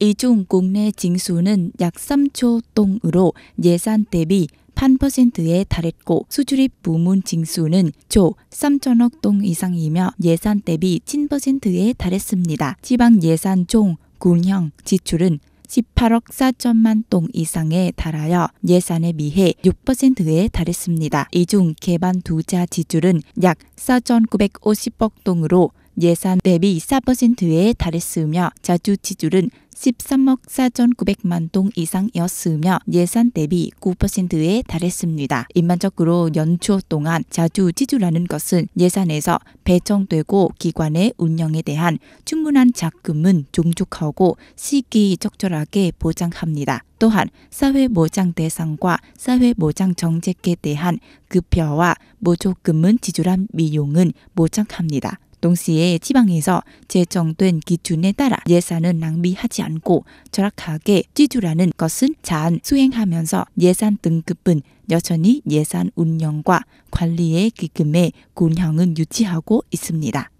이 중 국내 징수는 약 3초 동으로 예산 대비 8%에 달했고 수출입 부문 징수는 조 3천억 동 이상이며 예산 대비 10%에 달했습니다. 지방 예산 총 군형 지출은 18억 4천만 동 이상에 달하여 예산에 비해 6%에 달했습니다. 이 중 개발 투자 지출은 약 4,950억 동으로 예산 대비 4%에 달했으며 자주 지출은 13억 4,900만 동 이상이었으며 예산 대비 9%에 달했습니다. 일반적으로 연초 동안 자주 지출하는 것은 예산에서 배정되고 기관의 운영에 대한 충분한 자금은 종족하고 시기적절하게 보장합니다. 또한 사회보장 대상과 사회보장 정책에 대한 급여와 모조금은 지출한 미용은 보장합니다. 동시에 지방에서 제정된 기준에 따라 예산은 낭비하지 않고 절약하게 지출하는 것은 잘 수행하면서 예산 등급은 여전히 예산 운영과 관리의 기금의 균형은 유지하고 있습니다.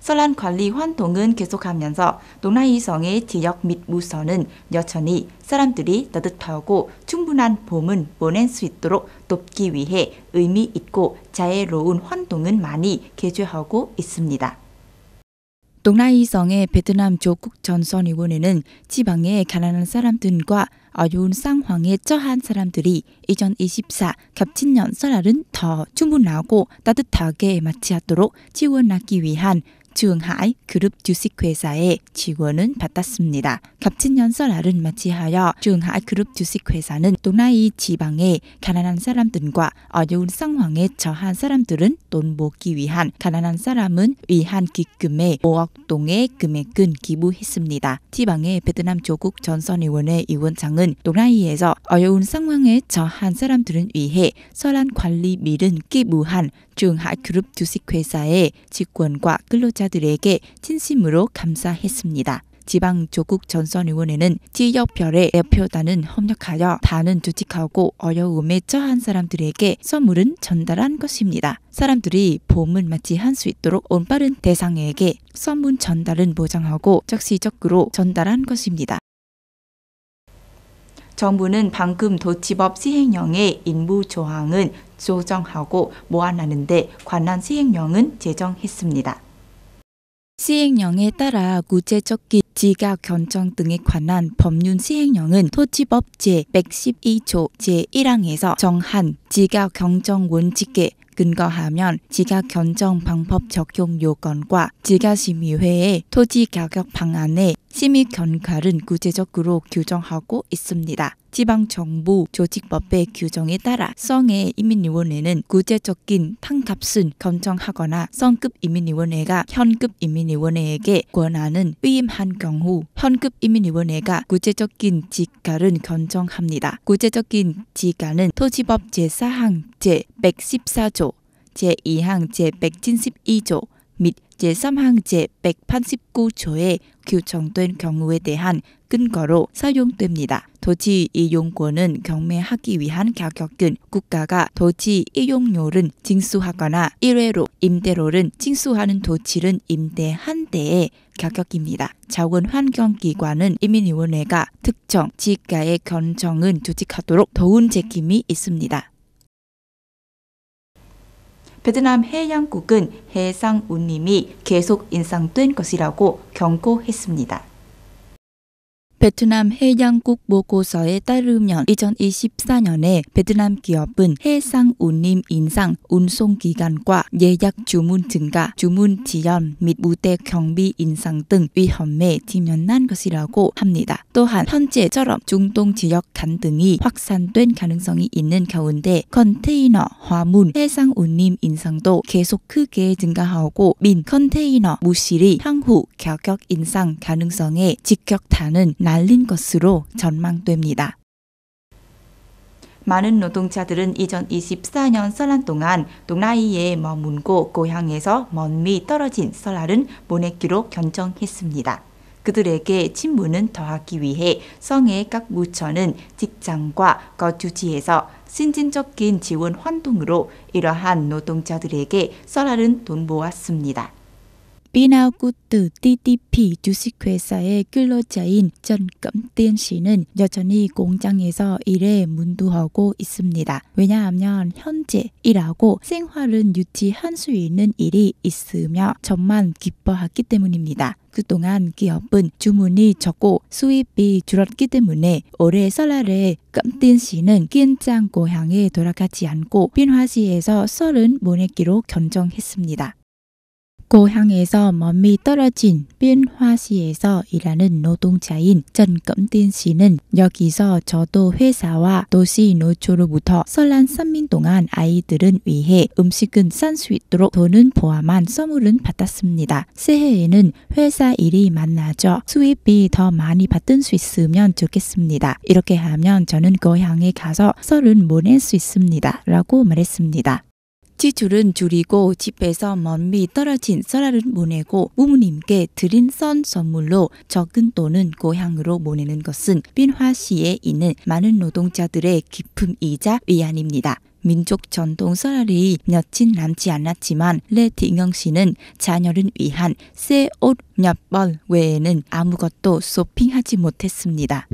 설란 관리 환동은 계속하면서 농라이성의 지역 및 무선은 여전히 사람들이 따뜻하고 충분한 봄은 보낼 수 있도록 돕기 위해 의미 있고 자애로운 환동은 많이 개최하고 있습니다. 동라이성의 베트남 조국 전선 의원에는 지방의 가난한 사람들과 어려운 상황에 처한 사람들이 2024 겹친년 설날은 더 충분하고 따뜻하게 맞이하도록 지원하기 위한 주응하이 그룹 주식 회사의 지원은 받았습니다. 값진 연설알 마치하여 주흥하이 그룹 주식 회사는 동나이 지방의 가난한 사람들과 어려운 상황에 처한 사람들은 돈 모기 위한 가난한 사람은 위한 기금의 5억 동의 금액은 기부했습니다. 지방의 베트남 조국 전선의원의 위원장은 동나이에서 어려운 상황에 처한 사람들은 위해 설한 관리 밀은 기부한 주흥하이 그룹 주식 회사의 직원과 근로자 노자들에게 진심으로 감사했습니다. 지방 조국 전선 의원회는 지역별의 대표단은 협력하여 단은 조직하고 어려움에 처한 사람들에게 선물은 전달한 것입니다. 사람들이 봄을 맞이할 수 있도록 온빠른 대상에게 선물 전달은 보장하고 적시적으로 전달한 것입니다. 정부는 방금 도치법 시행령의 인무 조항은 조정하고 모안하는데 관한 시행령은 제정했습니다. 시행령에 따라 구체적 기 지각 견청 등에 관한 법률 시행령은 토지법 제112조 제1항에서 정한 지각 경정 원칙에 근거하면 지각 견정 방법 적용 요건과 지각 심의회의 토지 가격 방안의 심의 견과를 구체적으로 규정하고 있습니다. 지방정부 조직법의 규정에 따라 성의 이민위원회는 구제적인 탕값은 검정하거나 성급 이민위원회가 현급 이민위원회에게 권한은 위임한 경우 현급 이민위원회가 구제적인 직가를검정합니다 구제적인 지가는 토지법 제4항 제114조 제2항 제172조 및 제3항 제189조에 규정된 경우에 대한 근거로 사용됩니다. 도치 이용권은 경매하기 위한 가격은 국가가 도치 이용료를 징수하거나 1회로 임대료를 징수하는 도치를 임대한 때의 가격입니다. 자원환경기관은 이민위원회가 특정 지가의 견정은 조직하도록 도운 책임이 있습니다. 베트남 해양국은 해상 운임이 계속 인상된 것이라고 경고했습니다. 베트남 해양국 보고서에 따르면 2024년에 베트남 기업은 해상 운임 인상, 운송 기간과 예약 주문 증가, 주문 지연 및 무대 경비 인상 등 위험에 직면한 것이라고 합니다. 또한 현재처럼 중동 지역 간등이 확산된 가능성이 있는 가운데 컨테이너, 화물, 해상 운임 인상도 계속 크게 증가하고 민 컨테이너 무실이 향후 가격 인상 가능성에 직격탄은 나 날린 것으로 전망됩니다. 많은 노동자들은 2024년 설날 동안 동나이에 머문고 고향에서 멀미 떨어진 설날은 보내기로 결정했습니다. 그들에게 친분은 더하기 위해 성의 각 무처는 직장과 거주지에서 신진적인 지원 활동으로 이러한 노동자들에게 설날은 돈 모았습니다. 핀하구트 TTP 주식회사의 근로자인 전검띠 씨는 여전히 공장에서 일에 문두하고 있습니다. 왜냐하면 현재 일하고 생활은 유지할 수 있는 일이 있으며 전만 기뻐하기 때문입니다. 그동안 기업은 주문이 적고 수입이 줄었기 때문에 올해 설날에 깜딘 씨는 긴장 고향에 돌아가지 않고 빈화시에서 설은 모내기로 결정했습니다. 고향에서 멀미 떨어진 빈화시에서 일하는 노동자인 전검딘 씨는 여기서 저도 회사와 도시 노조로부터 설란 3민 동안 아이들은 위해 음식은 싼 수 있도록 돈은 포함한 선물은 받았습니다. 새해에는 회사 일이 만나죠. 수입이 더 많이 받을 수 있으면 좋겠습니다. 이렇게 하면 저는 고향에 가서 설은 보낼 수 있습니다. 라고 말했습니다. 지출은 줄이고 집에서 멀미 떨어진 설화를 보내고 부모님께 드린 선 선물로 적은 돈은 고향으로 보내는 것은 빈화시에 있는 많은 노동자들의 기쁨이자 위안입니다. 민족 전통 설날이 며칠 남지 않았지만 레딩영 씨는 자녀를 위한 새 옷 몇 벌 외에는 아무것도 쇼핑하지 못했습니다.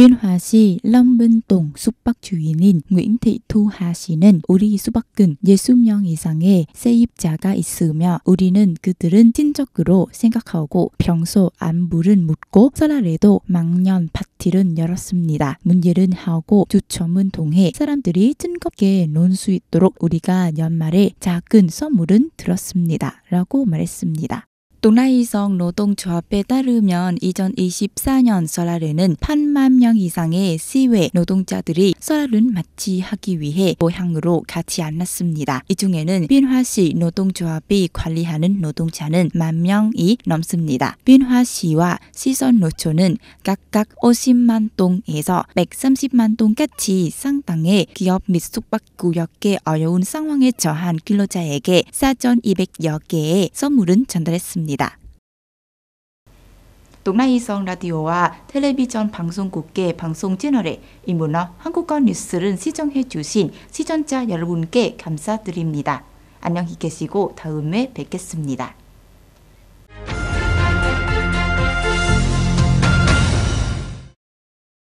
Biên hòa 시 럼븐동 숙박 주인인 Nguyễn Thị Thu Hà 씨는 우리 수밖은 60명 이상의 세입자가 있으며 우리는 그들은 친척으로 생각하고 평소 안부는 묻고 설날에도 망년 파티를 열었습니다. 문제는 하고 주첨은 통해 사람들이 즐겁게 논수 있도록 우리가 연말에 작은 선물은 들었습니다. 라고 말했습니다. 동라이성 노동조합에 따르면 2024년 설날에는 8만 명 이상의 시외 노동자들이 설날을 맞이하기 위해 고향으로 가지 않았습니다. 이 중에는 빈화시 노동조합이 관리하는 노동자는 만 명이 넘습니다. 빈화시와 시선노초는 각각 50만 동에서 130만 동까지 상당의 기업 및 숙박구역의 어려운 상황에 처한 근로자에게 4,200여 개의 선물은 전달했습니다. 있습니다. 동라이성 라디오와 텔레비전 방송국계 방송 채널에 이문어 한국어 뉴스를 시청해 주신 시청자 여러분께 감사드립니다. 안녕히 계시고 다음에 뵙겠습니다.